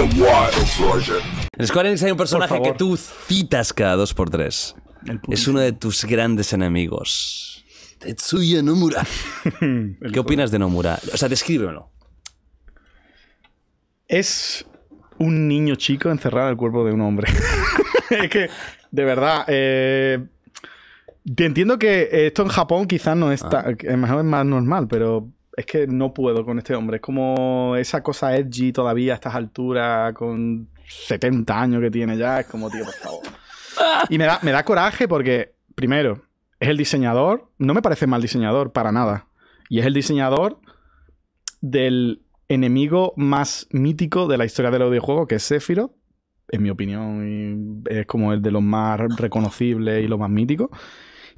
En Square Enix hay un personaje que tú citas cada dos por tres. Es uno de tus grandes enemigos. Tetsuya Nomura. ¿Qué opinas de Nomura? O sea, descríbemelo. Es un niño chico encerrado en el cuerpo de un hombre. es que, de verdad, eh, te entiendo que esto en Japón quizás no está, ah. tan. es más normal, pero es que no puedo con este hombre. Es como esa cosa edgy todavía a estas alturas, con 70 años que tiene ya. Es como, tío, por favor. Y me da, me da coraje porque, primero, es el diseñador. No me parece mal diseñador, para nada. Y es el diseñador del enemigo más mítico de la historia del audiojuego, que es Sephiroth. En mi opinión, es como el de los más reconocibles y lo más mítico.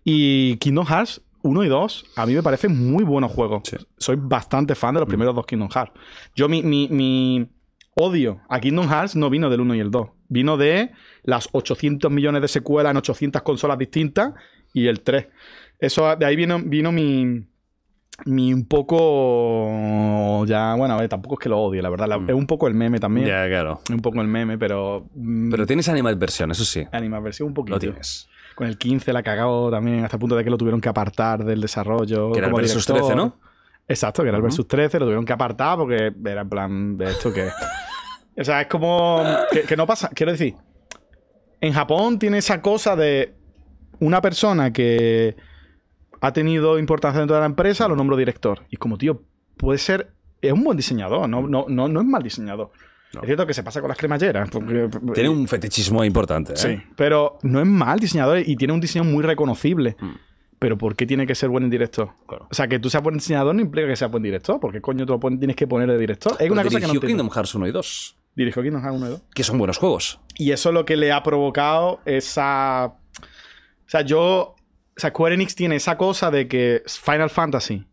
Y Kingdom Hearts 1 y 2 a mí me parece muy buenos juegos. Soy bastante fan de los mm. primeros dos Kingdom Hearts. Yo mi, mi, odio a Kingdom Hearts no vino del 1 y el 2. Vino de las 800 millones de secuelas en 800 consolas distintas y el 3. Eso, de ahí vino, vino mi, mi un poco ya bueno tampoco es que lo odie la verdad mm. es un poco el meme también ya claro es un poco el meme pero mm, pero tienes animadversión eso sí versión un poquito lo tienes con el 15 la cagado también hasta el punto de que lo tuvieron que apartar del desarrollo. Que era el Versus 13, ¿no? Exacto, que era el Versus 13, lo tuvieron que apartar porque era en plan, de esto que... o sea, es como... Que, no pasa, quiero decir, en Japón tiene esa cosa de una persona que ha tenido importancia dentro de la empresa, lo nombro director. Y como, tío, puede ser, es un buen diseñador, no, no, no, no es mal diseñador. Es cierto que se pasa con las cremalleras. tiene eh, un fetichismo importante. ¿eh? Sí, pero no es mal diseñador y tiene un diseño muy reconocible. Mm. Pero ¿por qué tiene que ser buen director? O sea, que tú seas buen diseñador no implica que seas buen director. porque coño tú tienes que poner de director? Es una cosa que no Kingdom Hearts 1 y 2. Dirigió Kingdom Hearts 1 y 2. Que son buenos juegos. Y eso es lo que le ha provocado esa... O sea, yo... O sea, Square Enix tiene esa cosa de que Final Fantasy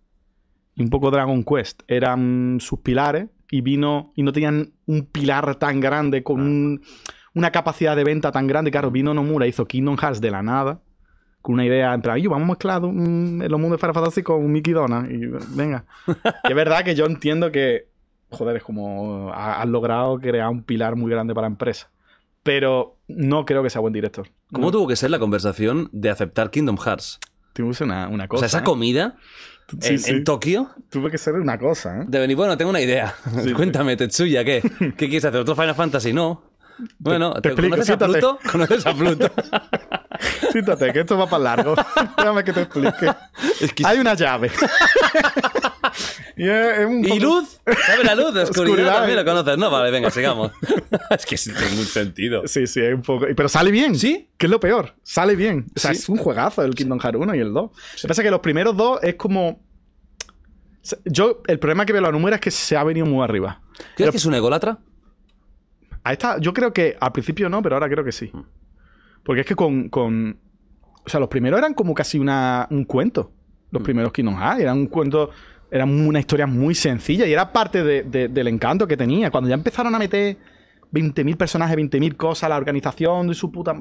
y un poco Dragon Quest eran sus pilares y vino y no tenían un pilar tan grande con una capacidad de venta tan grande. Claro, vino Nomura, hizo Kingdom Hearts de la nada con una idea en vamos mezclado mm, en los mundos de Final con Mickey Dona y venga. es verdad que yo entiendo que, joder, es como has logrado crear un pilar muy grande para empresa. Pero no creo que sea buen director. ¿Cómo tuvo que ser la conversación de aceptar Kingdom Hearts? Te una, cosa. O sea, esa ¿eh? comida en, Tokio. Tuve que ser una cosa, ¿eh? De venir, bueno, tengo una idea. Cuéntame, Tetsuya, ¿qué? ¿Qué quieres hacer? ¿Otro Final Fantasy? No. Bueno, te, te, ¿conoces explico, a Pluto? ¿Conoces a Pluto? Siéntate que esto va para largo. Déjame que te explique. Hay una llave. Y eh, luz, ¿Sabe la luz? La oscuridad, también lo conoces, ¿no? Vale, venga, sigamos. es que tiene un sentido. Sí, sí, hay un poco. Pero sale bien. Sí. Que es lo peor. Sale bien. O sea, es un juegazo el Kingdom Hearts 1 y el 2. Lo que pasa es que los primeros dos es como. Yo, el problema que veo la número es que se ha venido muy arriba. ¿Crees que es un ególatra? A esta, yo creo que al principio no, pero ahora creo que sí. Mm. Porque es que con. o sea, los primeros eran como casi una, un cuento. Los mm. primeros Kingdom Hearts eran un cuento era una historia muy sencilla y era parte del encanto que tenía. Cuando ya empezaron a meter 20.000 personajes, 20.000 cosas, la organización de su puta...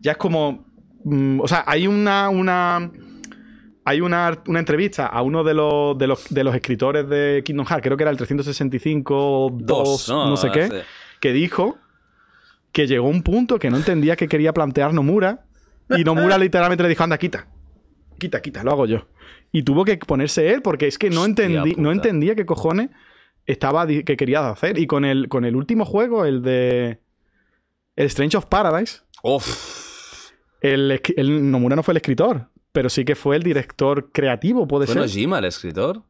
Ya es como... Mm, o sea, hay una... una hay una, entrevista a uno de los, de escritores de Kingdom Hearts, creo que era el 365, 2, no, sé ah, qué, que dijo que llegó un punto que no entendía que quería plantear Nomura y Nomura literalmente le dijo, anda, quita, quita, quita, lo hago yo. Y tuvo que ponerse él porque es que no, no entendía qué cojones estaba que quería hacer. Y con el, con el último juego, el de. El Strange of Paradise. Uf. El, Nomura no fue el escritor, pero sí que fue el director creativo, puede ser. ¿Fue el escritor?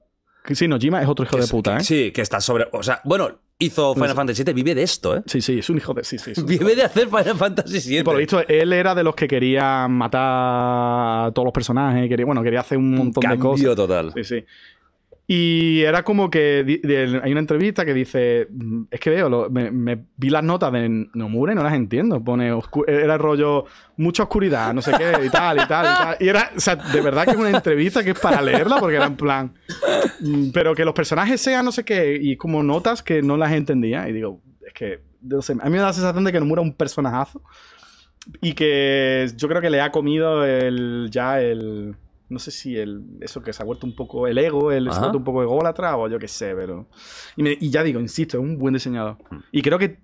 Sí, Nojima es otro hijo de puta, ¿eh? Sí, que está sobre. O sea, bueno, hizo Final Fantasy VII, vive de esto, ¿eh? Sí, sí, es un hijo de. Sí, sí, vive de hacer Final Fantasy VII. por lo visto, él era de los que quería matar a todos los personajes, quería, bueno, quería hacer un montón de cosas. cambio total. Sí, sí. Y era como que hay una entrevista que dice, mm, es que veo, me, vi las notas de Nomura y no las entiendo. Pone, era rollo, mucha oscuridad, no sé qué, y tal, y tal, y tal. Y era, o sea, de verdad que es una entrevista que es para leerla porque era en plan, mm, pero que los personajes sean no sé qué, y como notas que no las entendía. Y digo, es que, a mí me da la sensación de que Nomura es un personajazo y que yo creo que le ha comido el, ya el no sé si el, eso que se ha vuelto un poco el ego, el, se ha vuelto un poco ególatra o yo qué sé, pero... Y, ya digo, insisto, es un buen diseñador. Hmm. Y creo que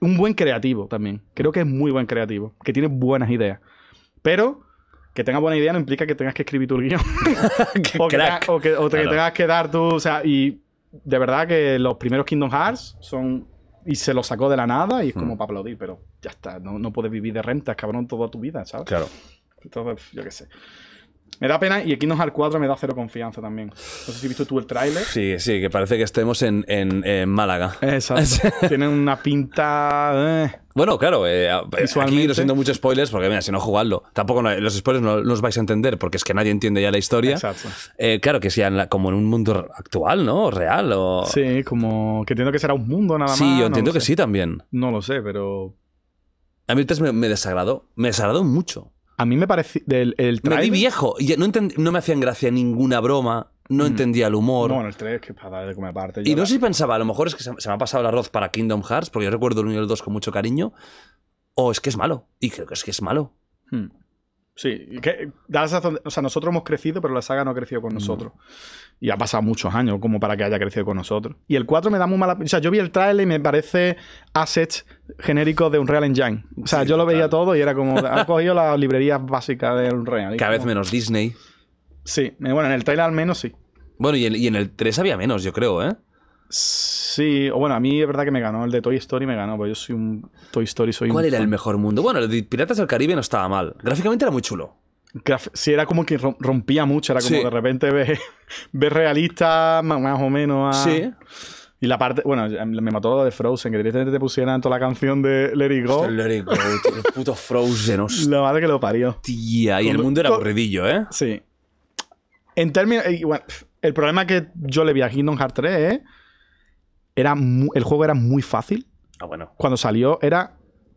un buen creativo también. Creo que es muy buen creativo, que tiene buenas ideas. Pero que tengas buena idea no implica que tengas que escribir tu guión. o, que, tengas, que, dar tú, o sea, y de verdad que los primeros Kingdom Hearts son y se lo sacó de la nada y es como hmm. para aplaudir, pero ya está, no, no, puedes vivir de rentas, cabrón, toda tu vida, ¿sabes? Claro. Entonces, yo qué sé. Me da pena y aquí nos al 4 me da cero confianza también. No sé si has visto tú el tráiler. Sí, sí, que parece que estemos en, Málaga. Exacto. Tiene una pinta... Eh. Bueno, claro, eh, eh aquí no siento muchos spoilers, porque mira, si no jugarlo, tampoco los spoilers no, los vais a entender, porque es que nadie entiende ya la historia. Exacto. Eh, claro que sea en como en un mundo actual, ¿no? Real o... Sí, como que entiendo que será un mundo nada más. Sí, yo entiendo que sí también. No lo sé, pero... A mí el me desagradó, me desagradó mucho a mí me parece... Del, Me di viejo. No, no me hacían gracia ninguna broma. No mm. entendía el humor. Bueno, el 3 que para darle como aparte. Y no sé si pensaba, a lo mejor es que se, me ha pasado el arroz para Kingdom Hearts, porque yo recuerdo el nivel 2 con mucho cariño. O es que es malo. Y creo que es que es malo. Hmm. Sí, que, o sea, nosotros hemos crecido, pero la saga no ha crecido con mm. nosotros. Y ha pasado muchos años como para que haya crecido con nosotros. Y el 4 me da muy mala... O sea, yo vi el trailer y me parece assets genéricos de Unreal Engine. O sea, yo lo veía todo y era como... Ha cogido la librería básica de Unreal. Cada vez menos Disney. Sí, bueno, en el trailer al menos sí. Bueno, y, y en el 3 había menos, yo creo, ¿eh? Sí Sí, o bueno, a mí es verdad que me ganó el de Toy Story, me ganó, porque yo soy un Toy Story, soy ¿Cuál era el mejor mundo? Bueno, el de Piratas del Caribe no estaba mal. Gráficamente era muy chulo. si sí, era como que rompía mucho, era como de repente ves ve realista más o menos a... Ah. Sí. Y la parte, bueno, me mató lo de Frozen, que directamente te pusieran toda la canción de Let It Go. Let Go, tío, el puto Frozen, La madre que lo parió. Tía, y el mundo era aburridillo, ¿eh? Sí. En términos. el problema que yo le vi a Kingdom Hearts 3 ¿eh? Era el juego era muy fácil. Ah, bueno. Cuando salió era...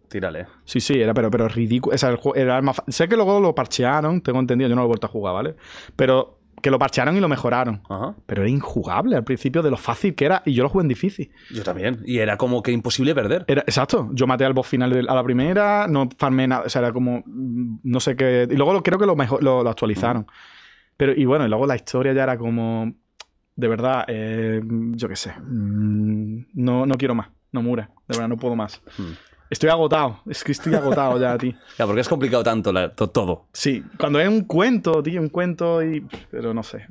Tírale. Sí, sí, era, pero, pero ridículo. O sea, era Sé que luego lo parchearon, tengo entendido, yo no lo he vuelto a jugar, ¿vale? Pero que lo parchearon y lo mejoraron. Pero era injugable al principio de lo fácil que era. Y yo lo jugué en difícil. Yo también. Y era como que imposible perder. exacto. Yo maté al boss final a la primera, no farmé nada. O sea, era como. No sé qué. Y luego creo que lo, mejor, lo, actualizaron. Pero, y bueno, y luego la historia ya era como de verdad, eh, yo qué sé, mm, no, no quiero más, no mura, de verdad no puedo más. Hmm. Estoy agotado, es que estoy agotado ya, tío. Ya, porque es complicado tanto todo. Sí, cuando es un cuento, tío, un cuento y... Pero no sé.